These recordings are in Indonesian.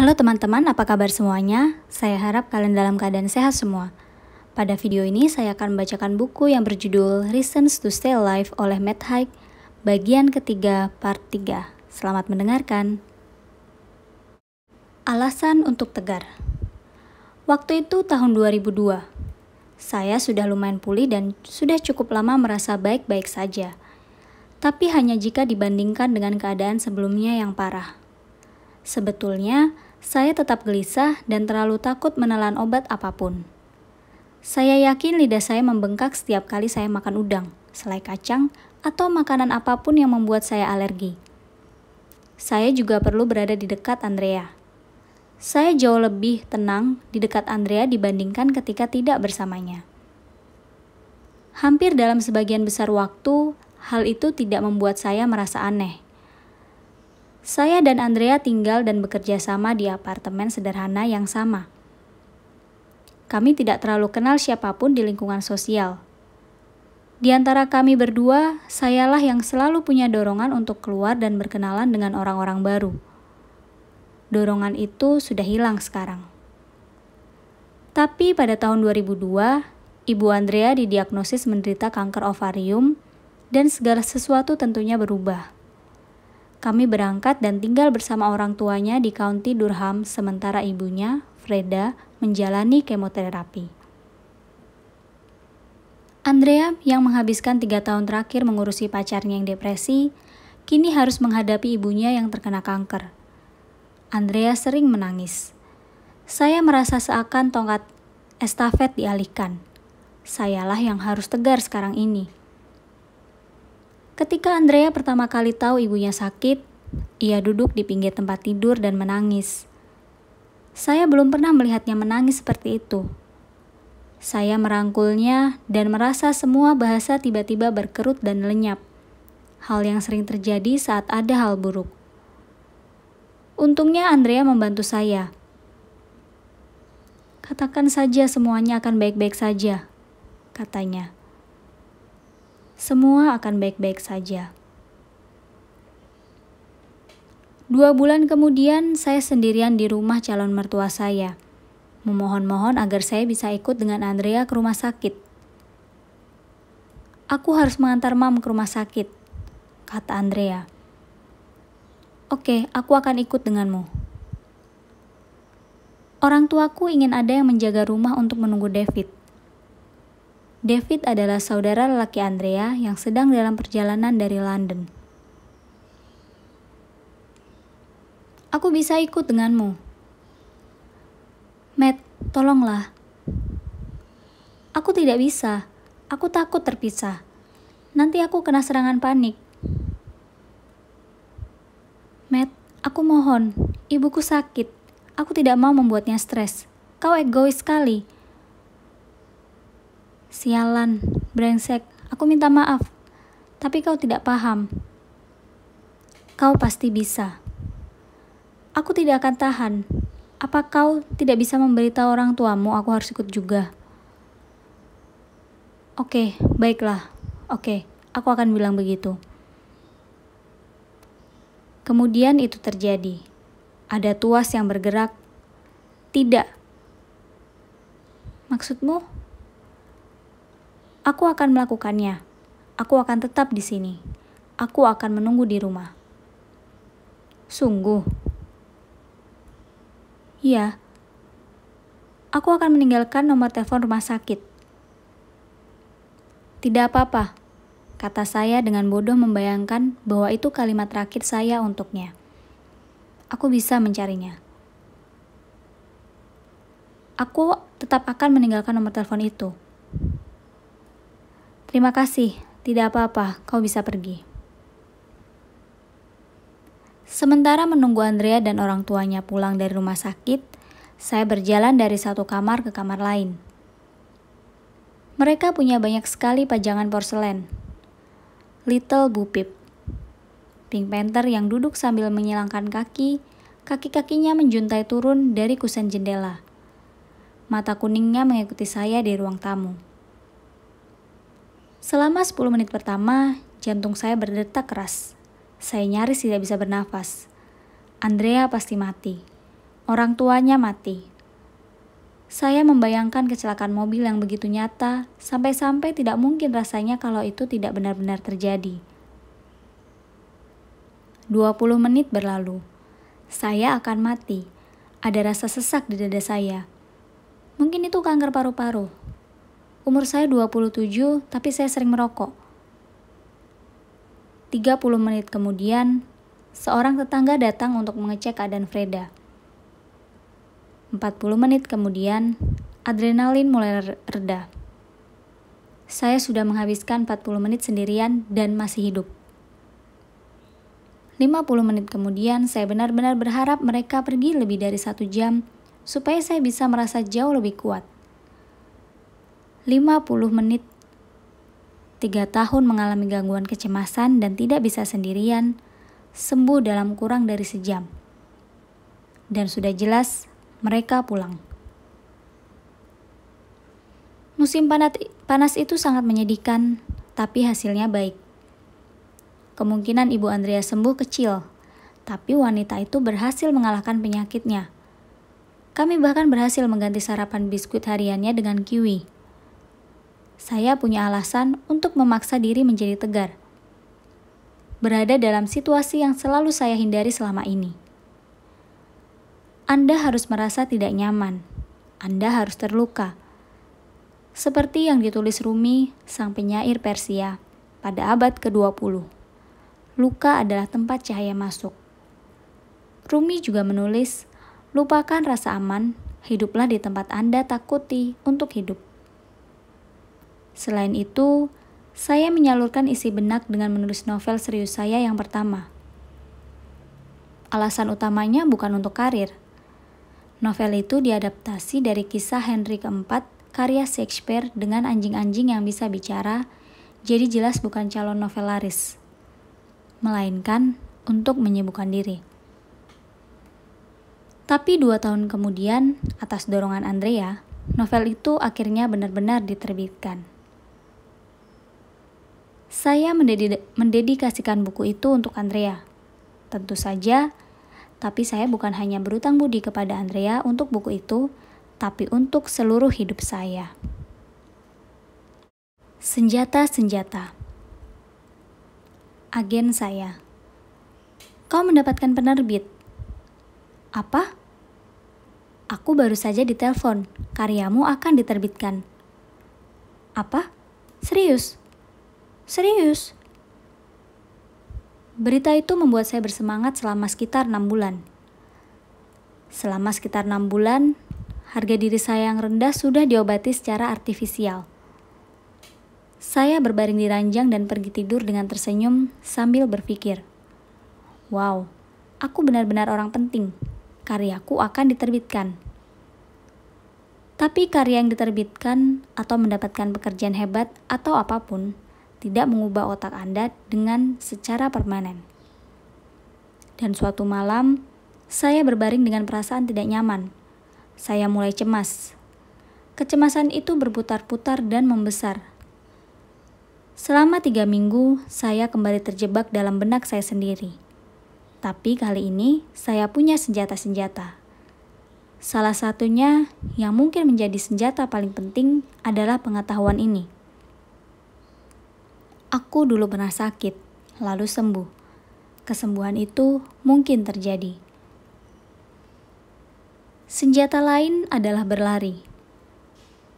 Halo teman-teman, apa kabar semuanya? Saya harap kalian dalam keadaan sehat semua. Pada video ini saya akan membacakan buku yang berjudul Reasons to Stay Alive oleh Matt Haig, bagian ketiga, part 3. Selamat mendengarkan. Alasan untuk tegar. Waktu itu tahun 2002. Saya sudah lumayan pulih dan sudah cukup lama merasa baik-baik saja. Tapi hanya jika dibandingkan dengan keadaan sebelumnya yang parah. Sebetulnya, saya tetap gelisah dan terlalu takut menelan obat apapun. Saya yakin lidah saya membengkak setiap kali saya makan udang, selai kacang, atau makanan apapun yang membuat saya alergi. Saya juga perlu berada di dekat Andrea. Saya jauh lebih tenang di dekat Andrea dibandingkan ketika tidak bersamanya. Hampir dalam sebagian besar waktu, hal itu tidak membuat saya merasa aneh saya dan Andrea tinggal dan bekerja sama di apartemen sederhana yang sama. Kami tidak terlalu kenal siapapun di lingkungan sosial. Di antara kami berdua, sayalah yang selalu punya dorongan untuk keluar dan berkenalan dengan orang-orang baru. Dorongan itu sudah hilang sekarang. Tapi pada tahun 2002, Ibu Andrea didiagnosis menderita kanker ovarium dan segala sesuatu tentunya berubah kami berangkat dan tinggal bersama orang tuanya di County Durham sementara ibunya, Freda, menjalani kemoterapi. Andrea yang menghabiskan tiga tahun terakhir mengurusi pacarnya yang depresi, kini harus menghadapi ibunya yang terkena kanker. Andrea sering menangis. Saya merasa seakan tongkat estafet dialihkan. Sayalah yang harus tegar sekarang ini. Ketika Andrea pertama kali tahu ibunya sakit, ia duduk di pinggir tempat tidur dan menangis. Saya belum pernah melihatnya menangis seperti itu. Saya merangkulnya dan merasa semua bahasa tiba-tiba berkerut dan lenyap. Hal yang sering terjadi saat ada hal buruk. Untungnya Andrea membantu saya. Katakan saja semuanya akan baik-baik saja, katanya semua akan baik-baik saja. Dua bulan kemudian, saya sendirian di rumah calon mertua saya, memohon-mohon agar saya bisa ikut dengan Andrea ke rumah sakit. Aku harus mengantar Mam ke rumah sakit, kata Andrea. Oke, aku akan ikut denganmu. Orang tuaku ingin ada yang menjaga rumah untuk menunggu David David adalah saudara lelaki Andrea yang sedang dalam perjalanan dari London. Aku bisa ikut denganmu. Matt, tolonglah. Aku tidak bisa. Aku takut terpisah. Nanti aku kena serangan panik. Matt, aku mohon. Ibuku sakit. Aku tidak mau membuatnya stres. Kau egois sekali. Sialan, brengsek, aku minta maaf. Tapi kau tidak paham. Kau pasti bisa. Aku tidak akan tahan. Apa kau tidak bisa memberitahu orang tuamu aku harus ikut juga? Oke, okay, baiklah. Oke, okay, aku akan bilang begitu. Kemudian itu terjadi. Ada tuas yang bergerak. Tidak. Maksudmu? Aku akan melakukannya. Aku akan tetap di sini. Aku akan menunggu di rumah. Sungguh. Iya. Aku akan meninggalkan nomor telepon rumah sakit. Tidak apa-apa, kata saya dengan bodoh membayangkan bahwa itu kalimat terakhir saya untuknya. Aku bisa mencarinya. Aku tetap akan meninggalkan nomor telepon itu. Terima kasih, tidak apa-apa, kau bisa pergi. Sementara menunggu Andrea dan orang tuanya pulang dari rumah sakit, saya berjalan dari satu kamar ke kamar lain. Mereka punya banyak sekali pajangan porselen. Little Bupip. Pink Panther yang duduk sambil menyilangkan kaki, kaki-kakinya menjuntai turun dari kusen jendela. Mata kuningnya mengikuti saya di ruang tamu. Selama 10 menit pertama, jantung saya berdetak keras. Saya nyaris tidak bisa bernafas. Andrea pasti mati. Orang tuanya mati. Saya membayangkan kecelakaan mobil yang begitu nyata, sampai-sampai tidak mungkin rasanya kalau itu tidak benar-benar terjadi. 20 menit berlalu. Saya akan mati. Ada rasa sesak di dada saya. Mungkin itu kanker paru-paru. Umur saya 27, tapi saya sering merokok. 30 menit kemudian, seorang tetangga datang untuk mengecek keadaan Freda. 40 menit kemudian, adrenalin mulai reda. Saya sudah menghabiskan 40 menit sendirian dan masih hidup. 50 menit kemudian, saya benar-benar berharap mereka pergi lebih dari satu jam supaya saya bisa merasa jauh lebih kuat. 50 menit. Tiga tahun mengalami gangguan kecemasan dan tidak bisa sendirian, sembuh dalam kurang dari sejam. Dan sudah jelas, mereka pulang. Musim panas itu sangat menyedihkan, tapi hasilnya baik. Kemungkinan Ibu Andrea sembuh kecil, tapi wanita itu berhasil mengalahkan penyakitnya. Kami bahkan berhasil mengganti sarapan biskuit hariannya dengan kiwi saya punya alasan untuk memaksa diri menjadi tegar. Berada dalam situasi yang selalu saya hindari selama ini. Anda harus merasa tidak nyaman. Anda harus terluka. Seperti yang ditulis Rumi, sang penyair Persia, pada abad ke-20. Luka adalah tempat cahaya masuk. Rumi juga menulis, lupakan rasa aman, hiduplah di tempat Anda takuti untuk hidup. Selain itu, saya menyalurkan isi benak dengan menulis novel serius saya yang pertama. Alasan utamanya bukan untuk karir. Novel itu diadaptasi dari kisah Henry IV, karya Shakespeare dengan anjing-anjing yang bisa bicara, jadi jelas bukan calon novelaris. Melainkan untuk menyibukkan diri. Tapi dua tahun kemudian, atas dorongan Andrea, novel itu akhirnya benar-benar diterbitkan saya mendedikasikan buku itu untuk Andrea. Tentu saja, tapi saya bukan hanya berutang budi kepada Andrea untuk buku itu, tapi untuk seluruh hidup saya. Senjata-senjata Agen saya Kau mendapatkan penerbit. Apa? Aku baru saja ditelepon, karyamu akan diterbitkan. Apa? Serius? Serius. Berita itu membuat saya bersemangat selama sekitar enam bulan. Selama sekitar enam bulan, harga diri saya yang rendah sudah diobati secara artifisial. Saya berbaring di ranjang dan pergi tidur dengan tersenyum sambil berpikir, Wow, aku benar-benar orang penting. Karyaku akan diterbitkan. Tapi karya yang diterbitkan atau mendapatkan pekerjaan hebat atau apapun, tidak mengubah otak Anda dengan secara permanen. Dan suatu malam, saya berbaring dengan perasaan tidak nyaman. Saya mulai cemas. Kecemasan itu berputar-putar dan membesar. Selama tiga minggu, saya kembali terjebak dalam benak saya sendiri. Tapi kali ini, saya punya senjata-senjata. Salah satunya yang mungkin menjadi senjata paling penting adalah pengetahuan ini. Aku dulu pernah sakit, lalu sembuh. Kesembuhan itu mungkin terjadi. Senjata lain adalah berlari.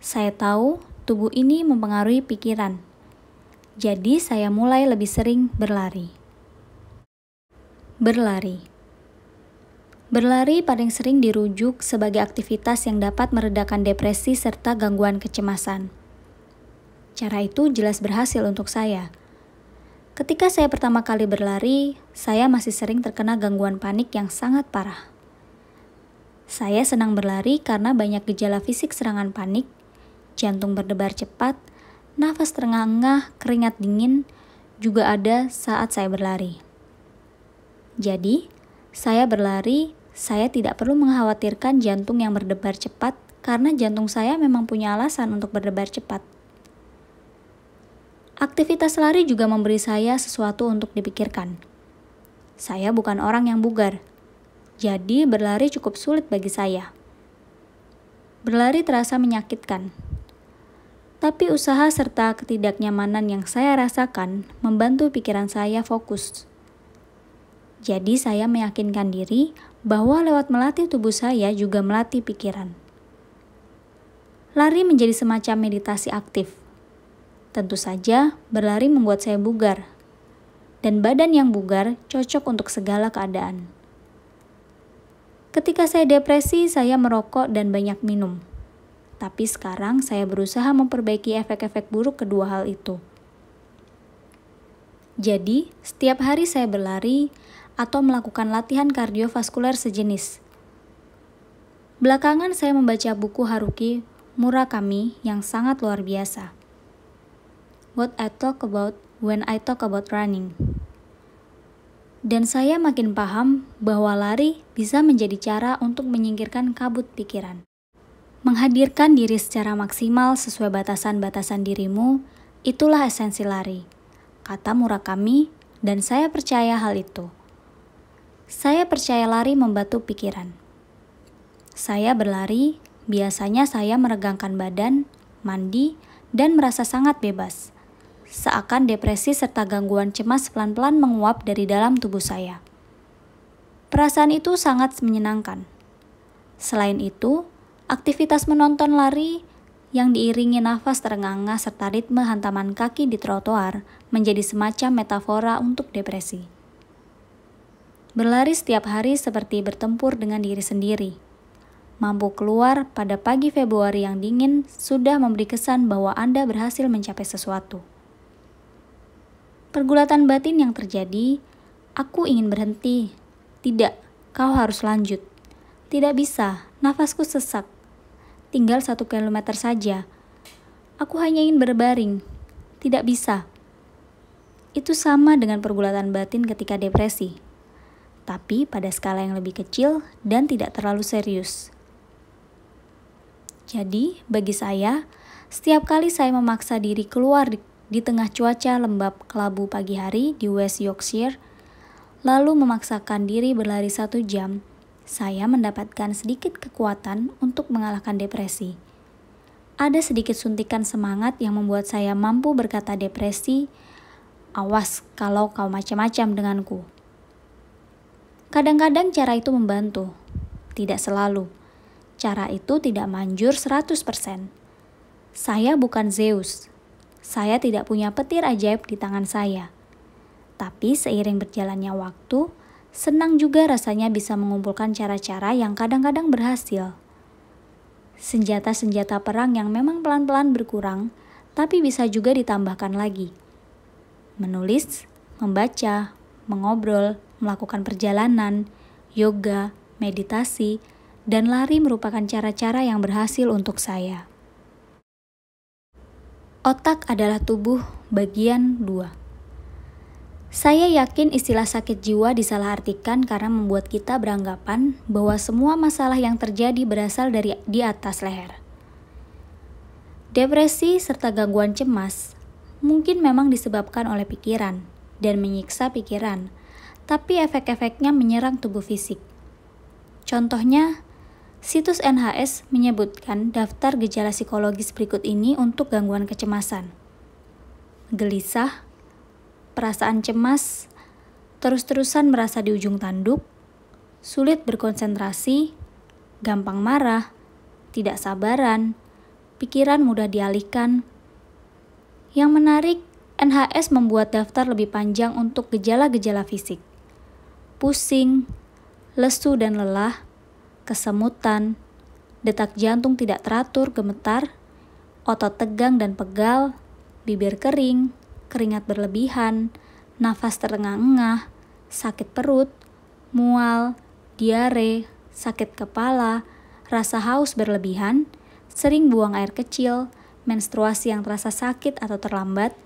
Saya tahu tubuh ini mempengaruhi pikiran, jadi saya mulai lebih sering berlari. Berlari. Berlari paling sering dirujuk sebagai aktivitas yang dapat meredakan depresi serta gangguan kecemasan. Cara itu jelas berhasil untuk saya. Ketika saya pertama kali berlari, saya masih sering terkena gangguan panik yang sangat parah. Saya senang berlari karena banyak gejala fisik serangan panik, jantung berdebar cepat, nafas terengah-engah, keringat dingin, juga ada saat saya berlari. Jadi, saya berlari, saya tidak perlu mengkhawatirkan jantung yang berdebar cepat karena jantung saya memang punya alasan untuk berdebar cepat. Aktivitas lari juga memberi saya sesuatu untuk dipikirkan. Saya bukan orang yang bugar, jadi berlari cukup sulit bagi saya. Berlari terasa menyakitkan, tapi usaha serta ketidaknyamanan yang saya rasakan membantu pikiran saya fokus. Jadi, saya meyakinkan diri bahwa lewat melatih tubuh saya juga melatih pikiran. Lari menjadi semacam meditasi aktif Tentu saja, berlari membuat saya bugar, dan badan yang bugar cocok untuk segala keadaan. Ketika saya depresi, saya merokok dan banyak minum. Tapi sekarang saya berusaha memperbaiki efek-efek buruk kedua hal itu. Jadi, setiap hari saya berlari atau melakukan latihan kardiovaskuler sejenis. Belakangan saya membaca buku Haruki Murakami yang sangat luar biasa what I talk about when I talk about running. Dan saya makin paham bahwa lari bisa menjadi cara untuk menyingkirkan kabut pikiran. Menghadirkan diri secara maksimal sesuai batasan-batasan dirimu, itulah esensi lari. Kata Murakami, dan saya percaya hal itu. Saya percaya lari membantu pikiran. Saya berlari, biasanya saya meregangkan badan, mandi, dan merasa sangat bebas seakan depresi serta gangguan cemas pelan-pelan menguap dari dalam tubuh saya. Perasaan itu sangat menyenangkan. Selain itu, aktivitas menonton lari yang diiringi nafas terengah-engah serta ritme hantaman kaki di trotoar menjadi semacam metafora untuk depresi. Berlari setiap hari seperti bertempur dengan diri sendiri. Mampu keluar pada pagi Februari yang dingin sudah memberi kesan bahwa Anda berhasil mencapai sesuatu. Pergulatan batin yang terjadi, aku ingin berhenti. Tidak, kau harus lanjut. Tidak bisa, nafasku sesak. Tinggal satu kilometer saja. Aku hanya ingin berbaring. Tidak bisa. Itu sama dengan pergulatan batin ketika depresi. Tapi pada skala yang lebih kecil dan tidak terlalu serius. Jadi, bagi saya, setiap kali saya memaksa diri keluar di tengah cuaca lembab kelabu pagi hari di West Yorkshire, lalu memaksakan diri berlari satu jam, saya mendapatkan sedikit kekuatan untuk mengalahkan depresi. Ada sedikit suntikan semangat yang membuat saya mampu berkata depresi, awas kalau kau macam-macam denganku. Kadang-kadang cara itu membantu, tidak selalu. Cara itu tidak manjur 100%. Saya bukan Zeus, saya tidak punya petir ajaib di tangan saya. Tapi seiring berjalannya waktu, senang juga rasanya bisa mengumpulkan cara-cara yang kadang-kadang berhasil. Senjata-senjata perang yang memang pelan-pelan berkurang, tapi bisa juga ditambahkan lagi. Menulis, membaca, mengobrol, melakukan perjalanan, yoga, meditasi, dan lari merupakan cara-cara yang berhasil untuk saya. Otak adalah tubuh bagian dua. Saya yakin istilah sakit jiwa disalahartikan karena membuat kita beranggapan bahwa semua masalah yang terjadi berasal dari di atas leher. Depresi serta gangguan cemas mungkin memang disebabkan oleh pikiran dan menyiksa pikiran, tapi efek-efeknya menyerang tubuh fisik. Contohnya, Situs NHS menyebutkan daftar gejala psikologis berikut ini untuk gangguan kecemasan. Gelisah, perasaan cemas, terus-terusan merasa di ujung tanduk, sulit berkonsentrasi, gampang marah, tidak sabaran, pikiran mudah dialihkan. Yang menarik, NHS membuat daftar lebih panjang untuk gejala-gejala fisik. Pusing, lesu dan lelah, kesemutan, detak jantung tidak teratur gemetar, otot tegang dan pegal, bibir kering, keringat berlebihan, nafas terengah-engah, sakit perut, mual, diare, sakit kepala, rasa haus berlebihan, sering buang air kecil, menstruasi yang terasa sakit atau terlambat,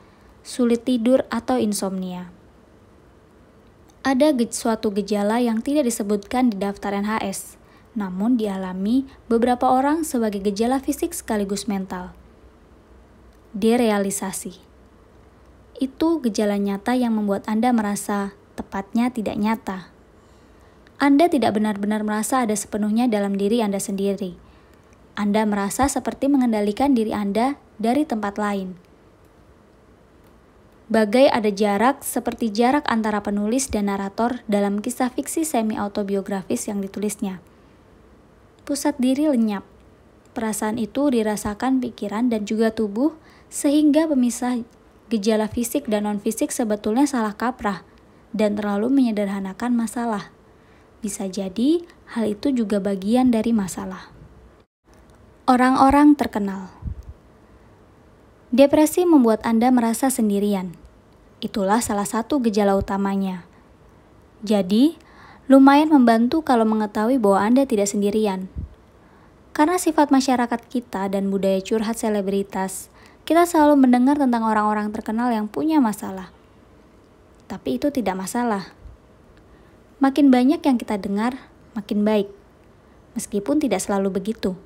sulit tidur atau insomnia. Ada suatu gejala yang tidak disebutkan di daftar NHS, namun dialami beberapa orang sebagai gejala fisik sekaligus mental. Derealisasi itu gejala nyata yang membuat Anda merasa tepatnya tidak nyata. Anda tidak benar-benar merasa ada sepenuhnya dalam diri Anda sendiri. Anda merasa seperti mengendalikan diri Anda dari tempat lain. Bagai ada jarak, seperti jarak antara penulis dan narator dalam kisah fiksi semi-autobiografis yang ditulisnya pusat diri lenyap. Perasaan itu dirasakan pikiran dan juga tubuh, sehingga pemisah gejala fisik dan non-fisik sebetulnya salah kaprah dan terlalu menyederhanakan masalah. Bisa jadi hal itu juga bagian dari masalah. Orang-orang terkenal depresi membuat Anda merasa sendirian. Itulah salah satu gejala utamanya. Jadi, Lumayan membantu kalau mengetahui bahwa Anda tidak sendirian. Karena sifat masyarakat kita dan budaya curhat selebritas, kita selalu mendengar tentang orang-orang terkenal yang punya masalah. Tapi itu tidak masalah. Makin banyak yang kita dengar, makin baik. Meskipun tidak selalu begitu.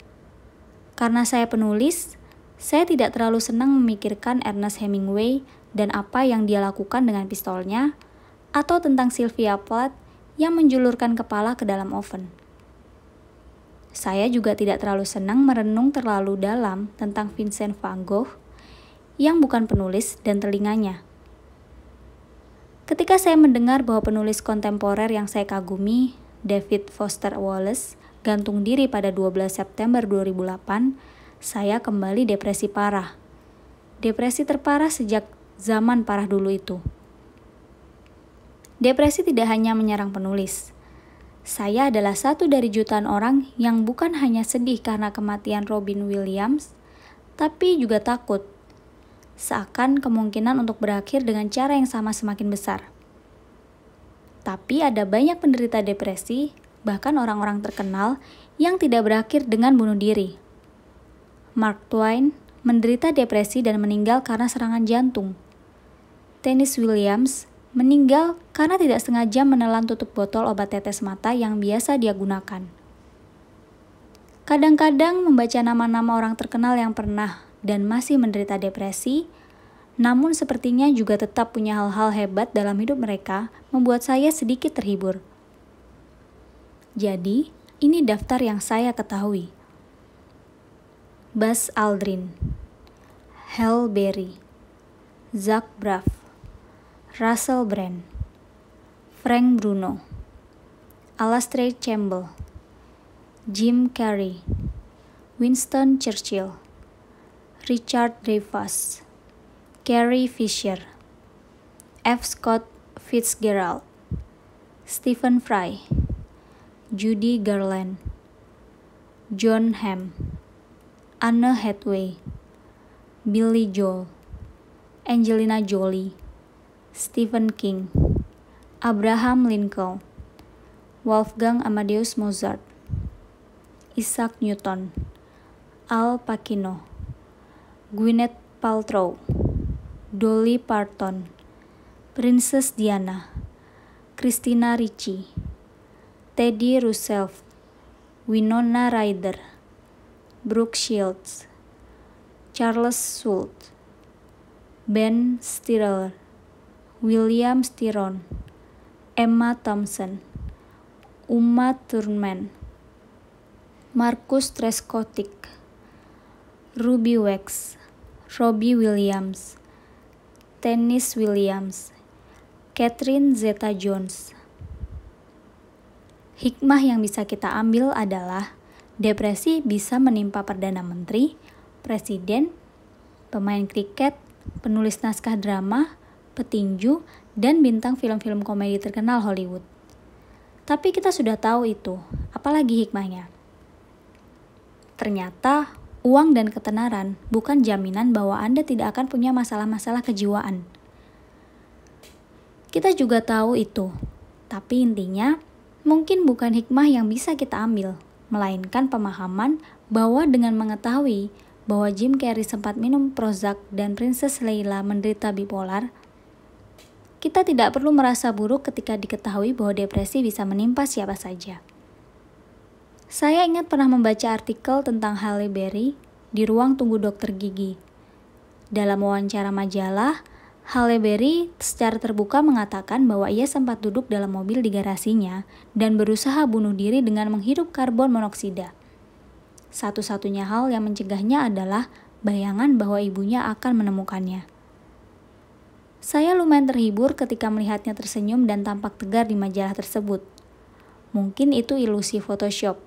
Karena saya penulis, saya tidak terlalu senang memikirkan Ernest Hemingway dan apa yang dia lakukan dengan pistolnya, atau tentang Sylvia Plath yang menjulurkan kepala ke dalam oven. Saya juga tidak terlalu senang merenung terlalu dalam tentang Vincent van Gogh yang bukan penulis dan telinganya. Ketika saya mendengar bahwa penulis kontemporer yang saya kagumi, David Foster Wallace, gantung diri pada 12 September 2008, saya kembali depresi parah. Depresi terparah sejak zaman parah dulu itu depresi tidak hanya menyerang penulis. Saya adalah satu dari jutaan orang yang bukan hanya sedih karena kematian Robin Williams, tapi juga takut. Seakan kemungkinan untuk berakhir dengan cara yang sama semakin besar. Tapi ada banyak penderita depresi, bahkan orang-orang terkenal, yang tidak berakhir dengan bunuh diri. Mark Twain menderita depresi dan meninggal karena serangan jantung. Tennis Williams meninggal karena tidak sengaja menelan tutup botol obat tetes mata yang biasa dia gunakan. Kadang-kadang membaca nama-nama orang terkenal yang pernah dan masih menderita depresi, namun sepertinya juga tetap punya hal-hal hebat dalam hidup mereka, membuat saya sedikit terhibur. Jadi, ini daftar yang saya ketahui. Buzz Aldrin, Hal Berry, Zach Braff, Russell Brand, Frank Bruno, Alastair Campbell, Jim Carrey, Winston Churchill, Richard Dreyfuss, Carrie Fisher, F. Scott Fitzgerald, Stephen Fry, Judy Garland, John Hamm, Anne Hathaway, Billy Joel, Angelina Jolie, Stephen King, Abraham Lincoln, Wolfgang Amadeus Mozart, Isaac Newton, Al Pacino, Gwyneth Paltrow, Dolly Parton, Princess Diana, Christina Ricci, Teddy Roosevelt, Winona Ryder, Brooke Shields, Charles Sult, Ben Stiller, William Styron, Emma Thompson, Uma Thurman, Marcus Trescotic, Ruby Wax, Robbie Williams, Tennis Williams, Catherine Zeta-Jones. Hikmah yang bisa kita ambil adalah depresi bisa menimpa Perdana Menteri, Presiden, pemain kriket, penulis naskah drama, petinju, dan bintang film-film komedi terkenal Hollywood. Tapi kita sudah tahu itu, apalagi hikmahnya. Ternyata uang dan ketenaran bukan jaminan bahwa Anda tidak akan punya masalah-masalah kejiwaan. Kita juga tahu itu, tapi intinya mungkin bukan hikmah yang bisa kita ambil, melainkan pemahaman bahwa dengan mengetahui bahwa Jim Carrey sempat minum Prozac dan Princess Leila menderita bipolar, kita tidak perlu merasa buruk ketika diketahui bahwa depresi bisa menimpa siapa saja. Saya ingat pernah membaca artikel tentang Halle Berry di ruang tunggu dokter gigi. Dalam wawancara majalah, Halle Berry secara terbuka mengatakan bahwa ia sempat duduk dalam mobil di garasinya dan berusaha bunuh diri dengan menghirup karbon monoksida. Satu-satunya hal yang mencegahnya adalah bayangan bahwa ibunya akan menemukannya. Saya lumayan terhibur ketika melihatnya tersenyum dan tampak tegar di majalah tersebut. Mungkin itu ilusi Photoshop.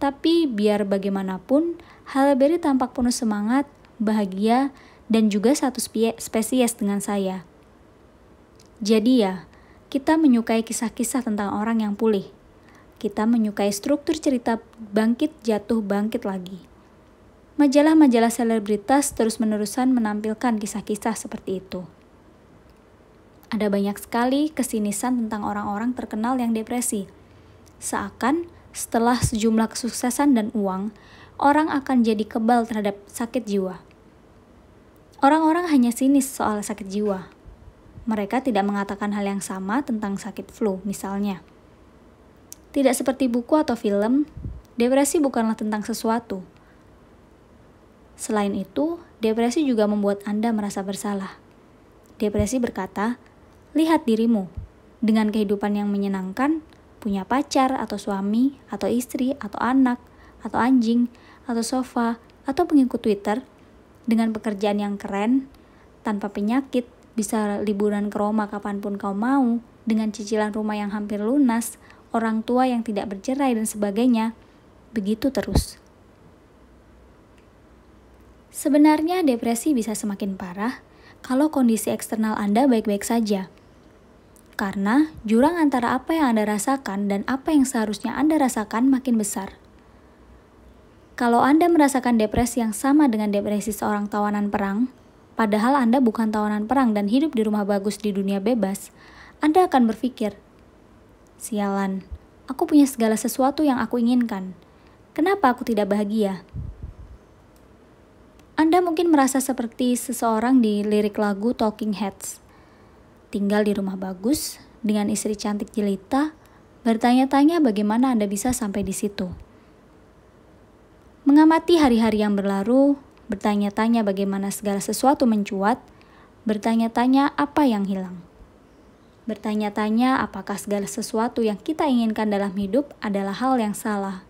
Tapi biar bagaimanapun, Halle Berry tampak penuh semangat, bahagia, dan juga satu spesies dengan saya. Jadi ya, kita menyukai kisah-kisah tentang orang yang pulih. Kita menyukai struktur cerita bangkit jatuh bangkit lagi. Majalah-majalah selebritas terus-menerusan menampilkan kisah-kisah seperti itu. Ada banyak sekali kesinisan tentang orang-orang terkenal yang depresi. Seakan setelah sejumlah kesuksesan dan uang, orang akan jadi kebal terhadap sakit jiwa. Orang-orang hanya sinis soal sakit jiwa. Mereka tidak mengatakan hal yang sama tentang sakit flu, misalnya. Tidak seperti buku atau film, depresi bukanlah tentang sesuatu. Selain itu, depresi juga membuat Anda merasa bersalah. Depresi berkata, Lihat dirimu, dengan kehidupan yang menyenangkan, punya pacar atau suami, atau istri, atau anak, atau anjing, atau sofa, atau pengikut Twitter, dengan pekerjaan yang keren, tanpa penyakit, bisa liburan ke Roma kapanpun kau mau, dengan cicilan rumah yang hampir lunas, orang tua yang tidak bercerai dan sebagainya, begitu terus. Sebenarnya depresi bisa semakin parah kalau kondisi eksternal Anda baik-baik saja. Karena jurang antara apa yang Anda rasakan dan apa yang seharusnya Anda rasakan makin besar. Kalau Anda merasakan depresi yang sama dengan depresi seorang tawanan perang, padahal Anda bukan tawanan perang dan hidup di rumah bagus di dunia bebas, Anda akan berpikir, "Sialan, aku punya segala sesuatu yang aku inginkan. Kenapa aku tidak bahagia?" Anda mungkin merasa seperti seseorang di lirik lagu Talking Heads tinggal di rumah bagus dengan istri cantik jelita, bertanya-tanya bagaimana Anda bisa sampai di situ. Mengamati hari-hari yang berlalu, bertanya-tanya bagaimana segala sesuatu mencuat, bertanya-tanya apa yang hilang. Bertanya-tanya apakah segala sesuatu yang kita inginkan dalam hidup adalah hal yang salah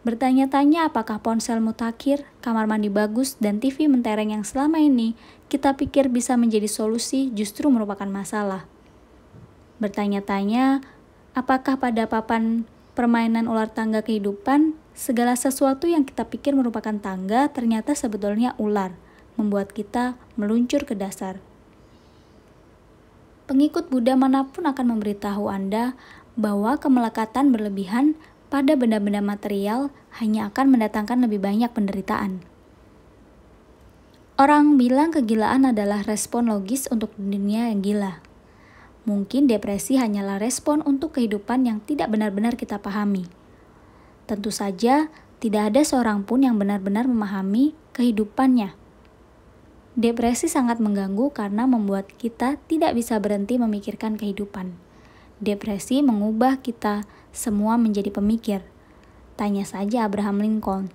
Bertanya-tanya apakah ponsel mutakhir, kamar mandi bagus, dan TV mentereng yang selama ini kita pikir bisa menjadi solusi justru merupakan masalah. Bertanya-tanya apakah pada papan permainan ular tangga kehidupan, segala sesuatu yang kita pikir merupakan tangga ternyata sebetulnya ular, membuat kita meluncur ke dasar. Pengikut Buddha manapun akan memberitahu Anda bahwa kemelekatan berlebihan pada benda-benda material hanya akan mendatangkan lebih banyak penderitaan. Orang bilang kegilaan adalah respon logis untuk dunia yang gila. Mungkin depresi hanyalah respon untuk kehidupan yang tidak benar-benar kita pahami. Tentu saja, tidak ada seorang pun yang benar-benar memahami kehidupannya. Depresi sangat mengganggu karena membuat kita tidak bisa berhenti memikirkan kehidupan. Depresi mengubah kita semua menjadi pemikir. Tanya saja Abraham Lincoln.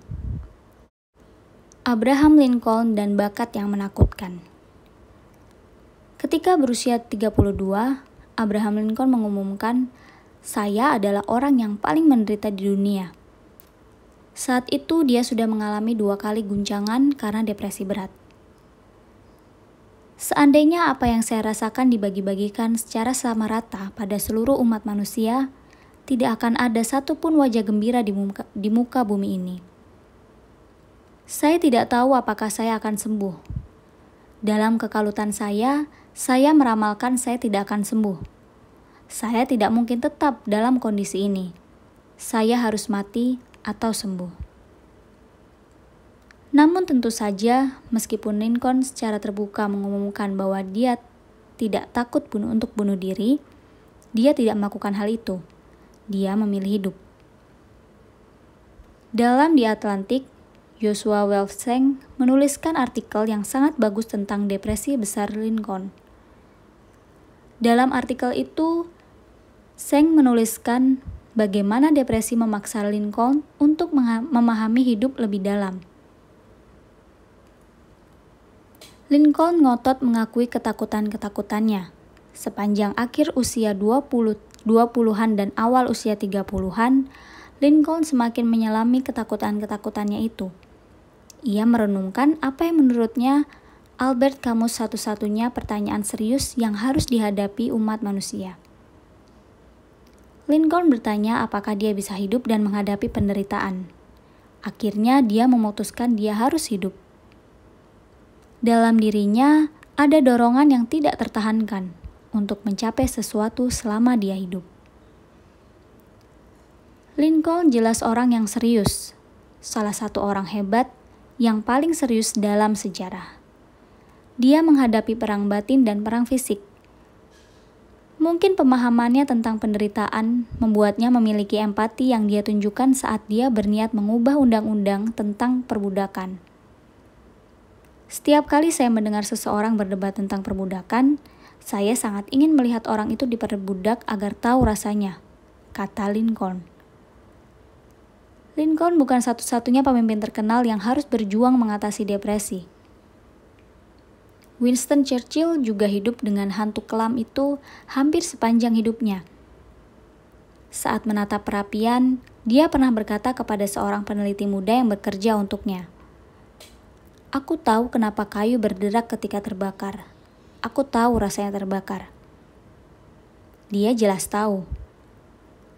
Abraham Lincoln dan bakat yang menakutkan. Ketika berusia 32, Abraham Lincoln mengumumkan, "Saya adalah orang yang paling menderita di dunia." Saat itu dia sudah mengalami dua kali guncangan karena depresi berat. Seandainya apa yang saya rasakan dibagi-bagikan secara sama rata pada seluruh umat manusia, tidak akan ada satupun wajah gembira di muka, di muka bumi ini. Saya tidak tahu apakah saya akan sembuh. Dalam kekalutan saya, saya meramalkan saya tidak akan sembuh. Saya tidak mungkin tetap dalam kondisi ini. Saya harus mati atau sembuh. Namun tentu saja, meskipun Lincoln secara terbuka mengumumkan bahwa dia tidak takut bunuh untuk bunuh diri, dia tidak melakukan hal itu dia memilih hidup. Dalam The Atlantic, Joshua Welfsang menuliskan artikel yang sangat bagus tentang depresi besar Lincoln. Dalam artikel itu, Seng menuliskan bagaimana depresi memaksa Lincoln untuk memahami hidup lebih dalam. Lincoln ngotot mengakui ketakutan-ketakutannya. Sepanjang akhir usia 20 20-an dan awal usia 30-an, Lincoln semakin menyelami ketakutan-ketakutannya itu. Ia merenungkan apa yang menurutnya Albert Camus satu-satunya pertanyaan serius yang harus dihadapi umat manusia. Lincoln bertanya apakah dia bisa hidup dan menghadapi penderitaan. Akhirnya dia memutuskan dia harus hidup. Dalam dirinya ada dorongan yang tidak tertahankan untuk mencapai sesuatu selama dia hidup. Lincoln jelas orang yang serius, salah satu orang hebat yang paling serius dalam sejarah. Dia menghadapi perang batin dan perang fisik. Mungkin pemahamannya tentang penderitaan membuatnya memiliki empati yang dia tunjukkan saat dia berniat mengubah undang-undang tentang perbudakan. Setiap kali saya mendengar seseorang berdebat tentang perbudakan, saya sangat ingin melihat orang itu diperbudak agar tahu rasanya, kata Lincoln. Lincoln bukan satu-satunya pemimpin terkenal yang harus berjuang mengatasi depresi. Winston Churchill juga hidup dengan hantu kelam itu hampir sepanjang hidupnya. Saat menatap perapian, dia pernah berkata kepada seorang peneliti muda yang bekerja untuknya, "Aku tahu kenapa kayu berderak ketika terbakar. Aku tahu rasanya terbakar. Dia jelas tahu.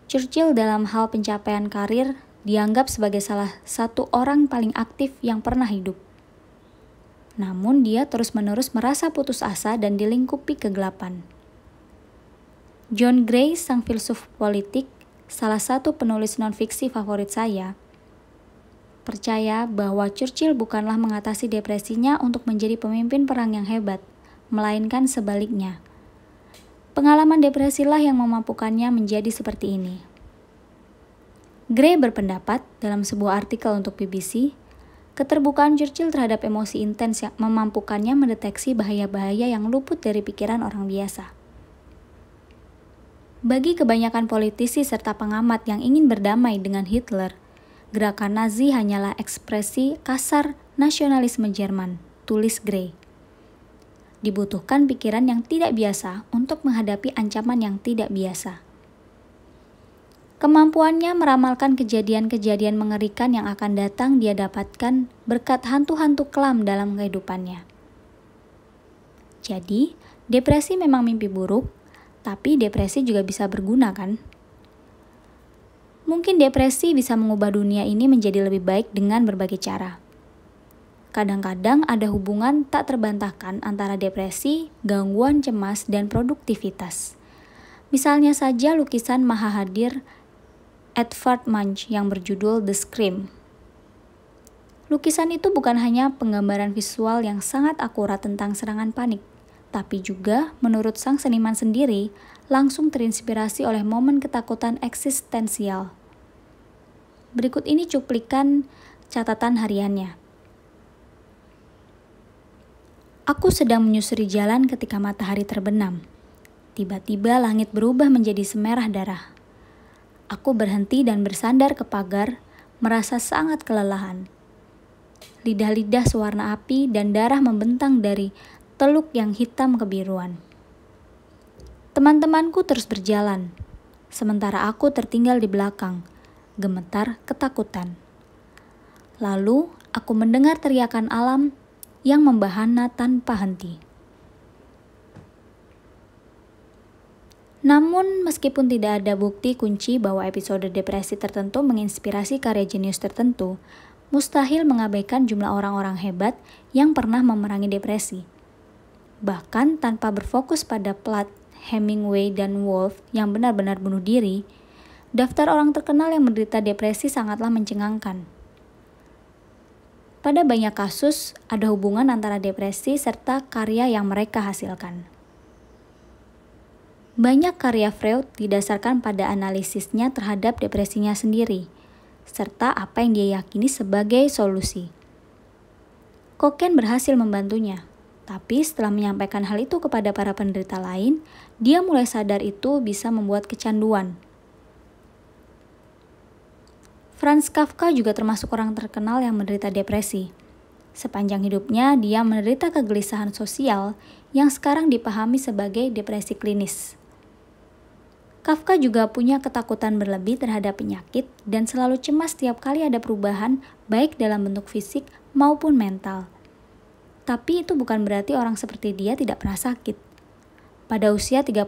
Churchill dalam hal pencapaian karir dianggap sebagai salah satu orang paling aktif yang pernah hidup. Namun dia terus-menerus merasa putus asa dan dilingkupi kegelapan. John Gray, sang filsuf politik, salah satu penulis nonfiksi favorit saya, percaya bahwa Churchill bukanlah mengatasi depresinya untuk menjadi pemimpin perang yang hebat – melainkan sebaliknya. Pengalaman depresilah yang memampukannya menjadi seperti ini. Gray berpendapat dalam sebuah artikel untuk BBC, keterbukaan Churchill terhadap emosi intens yang memampukannya mendeteksi bahaya-bahaya yang luput dari pikiran orang biasa. Bagi kebanyakan politisi serta pengamat yang ingin berdamai dengan Hitler, gerakan Nazi hanyalah ekspresi kasar nasionalisme Jerman, tulis Gray dibutuhkan pikiran yang tidak biasa untuk menghadapi ancaman yang tidak biasa. Kemampuannya meramalkan kejadian-kejadian mengerikan yang akan datang dia dapatkan berkat hantu-hantu kelam dalam kehidupannya. Jadi, depresi memang mimpi buruk, tapi depresi juga bisa berguna kan? Mungkin depresi bisa mengubah dunia ini menjadi lebih baik dengan berbagai cara. Kadang-kadang ada hubungan tak terbantahkan antara depresi, gangguan cemas, dan produktivitas. Misalnya saja lukisan Mahahadir Edvard Munch yang berjudul The Scream. Lukisan itu bukan hanya penggambaran visual yang sangat akurat tentang serangan panik, tapi juga menurut sang seniman sendiri langsung terinspirasi oleh momen ketakutan eksistensial. Berikut ini cuplikan catatan hariannya. Aku sedang menyusuri jalan ketika matahari terbenam. Tiba-tiba langit berubah menjadi semerah darah. Aku berhenti dan bersandar ke pagar, merasa sangat kelelahan. Lidah-lidah sewarna api dan darah membentang dari teluk yang hitam kebiruan. Teman-temanku terus berjalan, sementara aku tertinggal di belakang, gemetar ketakutan. Lalu aku mendengar teriakan alam yang membahana tanpa henti. Namun, meskipun tidak ada bukti kunci bahwa episode depresi tertentu menginspirasi karya jenius tertentu, mustahil mengabaikan jumlah orang-orang hebat yang pernah memerangi depresi. Bahkan tanpa berfokus pada plot Hemingway, dan Wolf yang benar-benar bunuh diri, daftar orang terkenal yang menderita depresi sangatlah mencengangkan. Pada banyak kasus, ada hubungan antara depresi serta karya yang mereka hasilkan. Banyak karya Freud didasarkan pada analisisnya terhadap depresinya sendiri, serta apa yang dia yakini sebagai solusi. Koken berhasil membantunya, tapi setelah menyampaikan hal itu kepada para penderita lain, dia mulai sadar itu bisa membuat kecanduan, Franz Kafka juga termasuk orang terkenal yang menderita depresi. Sepanjang hidupnya, dia menderita kegelisahan sosial yang sekarang dipahami sebagai depresi klinis. Kafka juga punya ketakutan berlebih terhadap penyakit dan selalu cemas setiap kali ada perubahan, baik dalam bentuk fisik maupun mental. Tapi itu bukan berarti orang seperti dia tidak pernah sakit. Pada usia 34,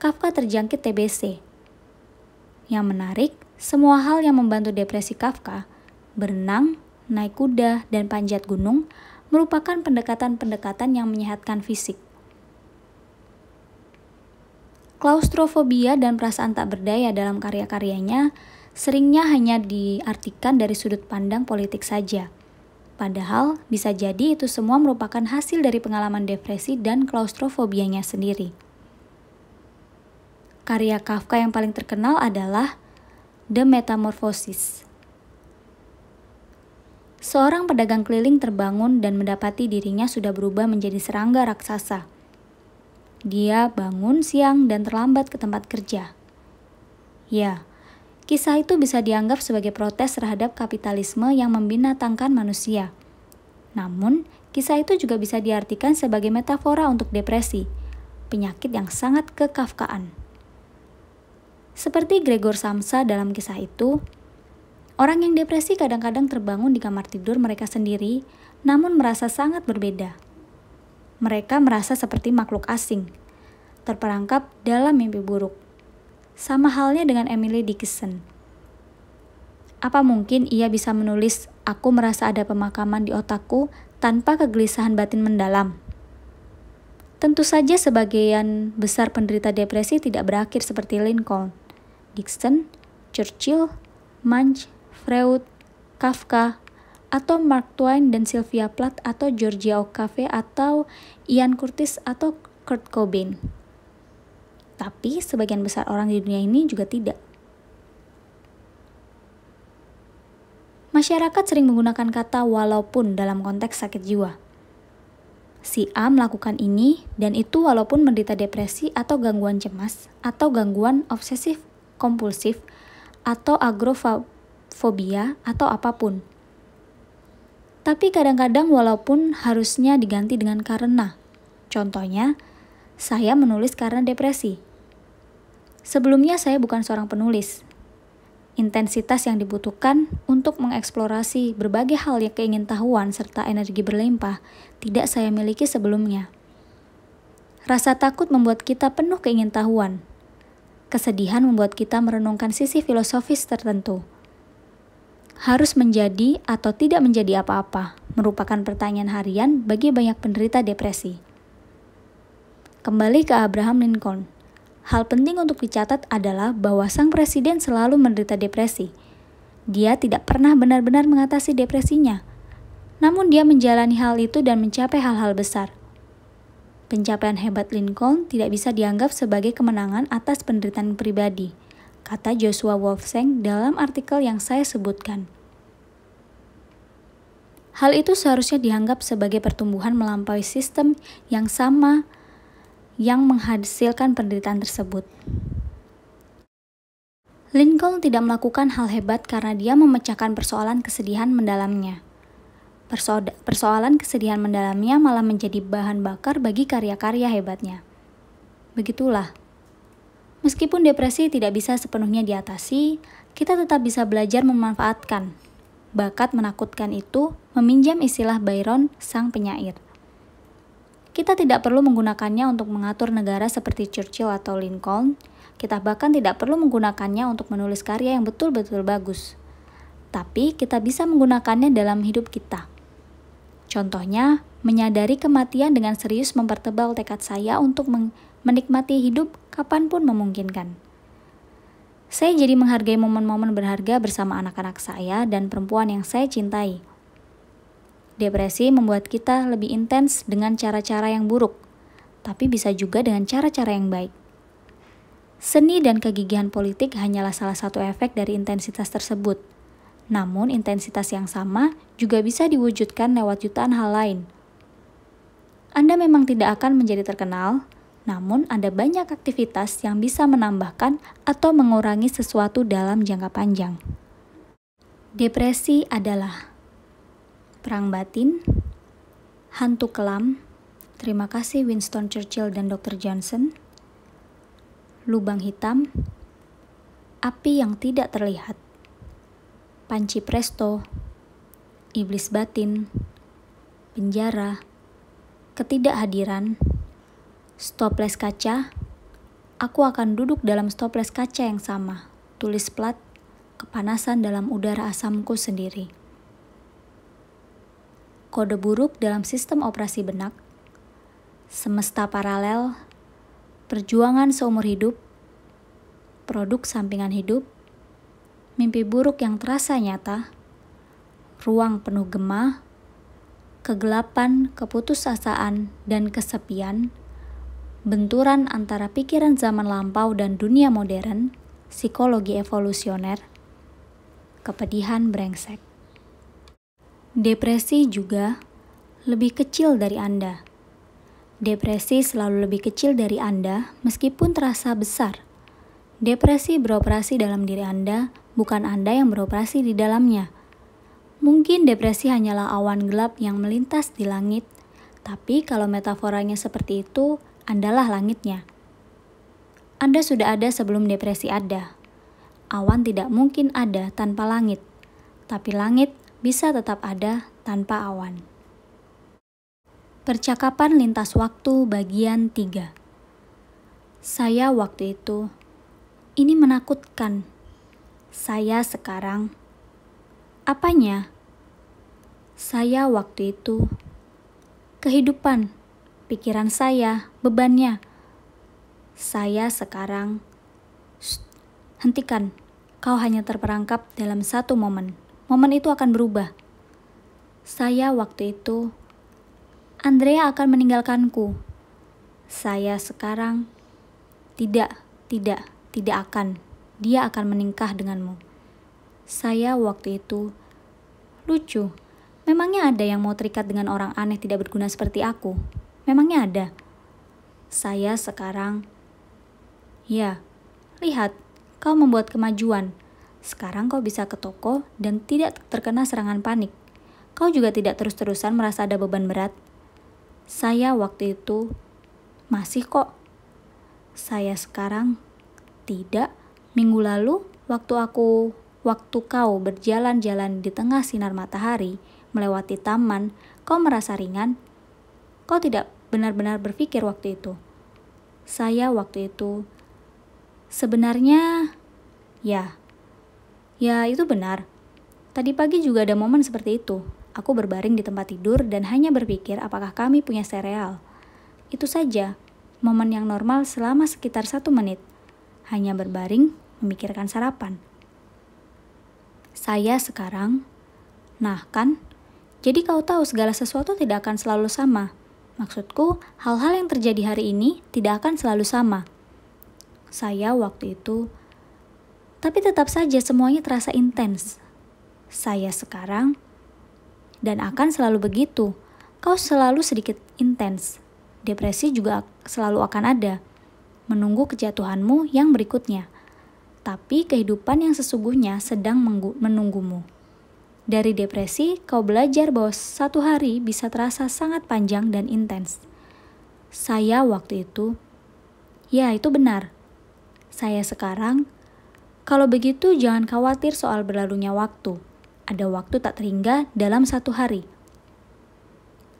Kafka terjangkit TBC. Yang menarik, semua hal yang membantu depresi Kafka, berenang, naik kuda, dan panjat gunung merupakan pendekatan-pendekatan yang menyehatkan fisik. Klaustrofobia dan perasaan tak berdaya dalam karya-karyanya seringnya hanya diartikan dari sudut pandang politik saja. Padahal bisa jadi itu semua merupakan hasil dari pengalaman depresi dan klaustrofobianya sendiri. Karya Kafka yang paling terkenal adalah The Metamorphosis. Seorang pedagang keliling terbangun dan mendapati dirinya sudah berubah menjadi serangga raksasa. Dia bangun siang dan terlambat ke tempat kerja. Ya, kisah itu bisa dianggap sebagai protes terhadap kapitalisme yang membinatangkan manusia. Namun, kisah itu juga bisa diartikan sebagai metafora untuk depresi, penyakit yang sangat kekafkaan. Seperti Gregor Samsa dalam kisah itu, orang yang depresi kadang-kadang terbangun di kamar tidur mereka sendiri, namun merasa sangat berbeda. Mereka merasa seperti makhluk asing, terperangkap dalam mimpi buruk. Sama halnya dengan Emily Dickinson. Apa mungkin ia bisa menulis, "Aku merasa ada pemakaman di otakku," tanpa kegelisahan batin mendalam? Tentu saja sebagian besar penderita depresi tidak berakhir seperti Lincoln. Dixon, Churchill, Munch, Freud, Kafka, atau Mark Twain dan Sylvia Plath atau Georgia O'Caffe atau Ian Curtis atau Kurt Cobain. Tapi sebagian besar orang di dunia ini juga tidak. Masyarakat sering menggunakan kata walaupun dalam konteks sakit jiwa. Si A melakukan ini dan itu walaupun menderita depresi atau gangguan cemas atau gangguan obsesif kompulsif, atau agrofobia, atau apapun. Tapi kadang-kadang walaupun harusnya diganti dengan karena. Contohnya, saya menulis karena depresi. Sebelumnya saya bukan seorang penulis. Intensitas yang dibutuhkan untuk mengeksplorasi berbagai hal yang keingintahuan serta energi berlimpah tidak saya miliki sebelumnya. Rasa takut membuat kita penuh keingintahuan, kesedihan membuat kita merenungkan sisi filosofis tertentu. Harus menjadi atau tidak menjadi apa-apa merupakan pertanyaan harian bagi banyak penderita depresi. Kembali ke Abraham Lincoln. Hal penting untuk dicatat adalah bahwa sang presiden selalu menderita depresi. Dia tidak pernah benar-benar mengatasi depresinya. Namun dia menjalani hal itu dan mencapai hal-hal besar. Pencapaian hebat Lincoln tidak bisa dianggap sebagai kemenangan atas penderitaan pribadi, kata Joshua Wolfsang dalam artikel yang saya sebutkan. Hal itu seharusnya dianggap sebagai pertumbuhan melampaui sistem yang sama yang menghasilkan penderitaan tersebut. Lincoln tidak melakukan hal hebat karena dia memecahkan persoalan kesedihan mendalamnya persoalan kesedihan mendalamnya malah menjadi bahan bakar bagi karya-karya hebatnya. Begitulah. Meskipun depresi tidak bisa sepenuhnya diatasi, kita tetap bisa belajar memanfaatkan. Bakat menakutkan itu meminjam istilah Byron, sang penyair. Kita tidak perlu menggunakannya untuk mengatur negara seperti Churchill atau Lincoln. Kita bahkan tidak perlu menggunakannya untuk menulis karya yang betul-betul bagus. Tapi kita bisa menggunakannya dalam hidup kita. Contohnya, menyadari kematian dengan serius mempertebal tekad saya untuk menikmati hidup kapanpun memungkinkan. Saya jadi menghargai momen-momen berharga bersama anak-anak saya dan perempuan yang saya cintai. Depresi membuat kita lebih intens dengan cara-cara yang buruk, tapi bisa juga dengan cara-cara yang baik. Seni dan kegigihan politik hanyalah salah satu efek dari intensitas tersebut. Namun, intensitas yang sama juga bisa diwujudkan lewat jutaan hal lain. Anda memang tidak akan menjadi terkenal, namun ada banyak aktivitas yang bisa menambahkan atau mengurangi sesuatu dalam jangka panjang. Depresi adalah perang batin, hantu kelam, terima kasih Winston Churchill dan Dr. Johnson, lubang hitam, api yang tidak terlihat panci presto, iblis batin, penjara, ketidakhadiran, stoples kaca, aku akan duduk dalam stoples kaca yang sama, tulis plat, kepanasan dalam udara asamku sendiri. Kode buruk dalam sistem operasi benak, semesta paralel, perjuangan seumur hidup, produk sampingan hidup, mimpi buruk yang terasa nyata, ruang penuh gemah, kegelapan, keputusasaan, dan kesepian, benturan antara pikiran zaman lampau dan dunia modern, psikologi evolusioner, kepedihan brengsek. Depresi juga lebih kecil dari Anda. Depresi selalu lebih kecil dari Anda, meskipun terasa besar. Depresi beroperasi dalam diri Anda bukan Anda yang beroperasi di dalamnya. Mungkin depresi hanyalah awan gelap yang melintas di langit, tapi kalau metaforanya seperti itu, Andalah langitnya. Anda sudah ada sebelum depresi ada. Awan tidak mungkin ada tanpa langit, tapi langit bisa tetap ada tanpa awan. Percakapan lintas waktu bagian 3 Saya waktu itu, ini menakutkan saya sekarang. Apanya? Saya waktu itu. Kehidupan, pikiran saya, bebannya. Saya sekarang. Shh, hentikan. Kau hanya terperangkap dalam satu momen. Momen itu akan berubah. Saya waktu itu. Andrea akan meninggalkanku. Saya sekarang. Tidak, tidak, tidak akan dia akan menikah denganmu. Saya waktu itu lucu. Memangnya ada yang mau terikat dengan orang aneh tidak berguna seperti aku? Memangnya ada? Saya sekarang, ya, lihat, kau membuat kemajuan. Sekarang kau bisa ke toko dan tidak terkena serangan panik. Kau juga tidak terus-terusan merasa ada beban berat. Saya waktu itu masih kok. Saya sekarang tidak. Minggu lalu, waktu aku waktu kau berjalan-jalan di tengah sinar matahari melewati taman, kau merasa ringan. Kau tidak benar-benar berpikir waktu itu. Saya waktu itu sebenarnya ya. Ya, itu benar. Tadi pagi juga ada momen seperti itu. Aku berbaring di tempat tidur dan hanya berpikir apakah kami punya sereal. Itu saja, momen yang normal selama sekitar satu menit hanya berbaring memikirkan sarapan. Saya sekarang, nah kan, jadi kau tahu segala sesuatu tidak akan selalu sama. Maksudku, hal-hal yang terjadi hari ini tidak akan selalu sama. Saya waktu itu, tapi tetap saja semuanya terasa intens. Saya sekarang, dan akan selalu begitu. Kau selalu sedikit intens. Depresi juga selalu akan ada menunggu kejatuhanmu yang berikutnya, tapi kehidupan yang sesungguhnya sedang menunggumu. Dari depresi, kau belajar bahwa satu hari bisa terasa sangat panjang dan intens. Saya waktu itu, ya, itu benar. Saya sekarang, kalau begitu, jangan khawatir soal berlalunya waktu. Ada waktu tak terhingga dalam satu hari.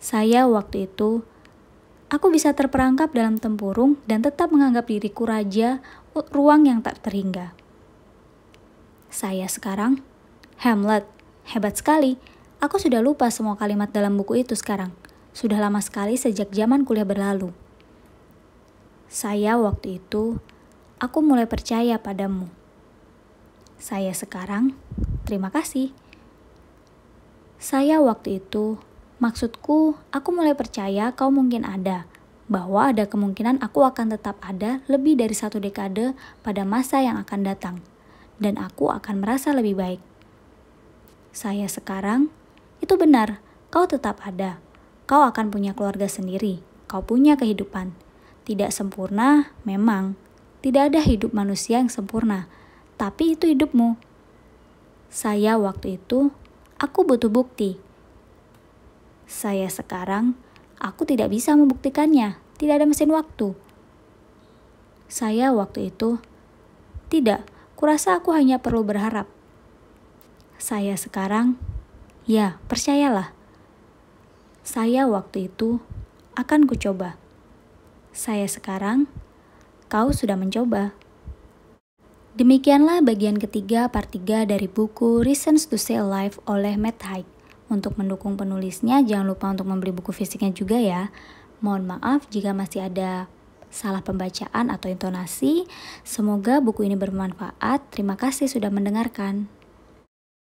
Saya waktu itu Aku bisa terperangkap dalam tempurung dan tetap menganggap diriku raja ruang yang tak terhingga. Saya sekarang Hamlet. Hebat sekali. Aku sudah lupa semua kalimat dalam buku itu sekarang. Sudah lama sekali sejak zaman kuliah berlalu. Saya waktu itu, aku mulai percaya padamu. Saya sekarang, terima kasih. Saya waktu itu Maksudku, aku mulai percaya kau mungkin ada, bahwa ada kemungkinan aku akan tetap ada lebih dari satu dekade pada masa yang akan datang, dan aku akan merasa lebih baik. Saya sekarang, itu benar, kau tetap ada. Kau akan punya keluarga sendiri, kau punya kehidupan. Tidak sempurna, memang. Tidak ada hidup manusia yang sempurna, tapi itu hidupmu. Saya waktu itu, aku butuh bukti saya sekarang, aku tidak bisa membuktikannya. Tidak ada mesin waktu. Saya waktu itu, tidak, kurasa aku hanya perlu berharap. Saya sekarang, ya percayalah. Saya waktu itu akan kucoba. Saya sekarang, kau sudah mencoba. Demikianlah bagian ketiga part 3 dari buku Reasons to Stay Alive oleh Matt Haig. Untuk mendukung penulisnya, jangan lupa untuk membeli buku fisiknya juga ya. Mohon maaf jika masih ada salah pembacaan atau intonasi. Semoga buku ini bermanfaat. Terima kasih sudah mendengarkan.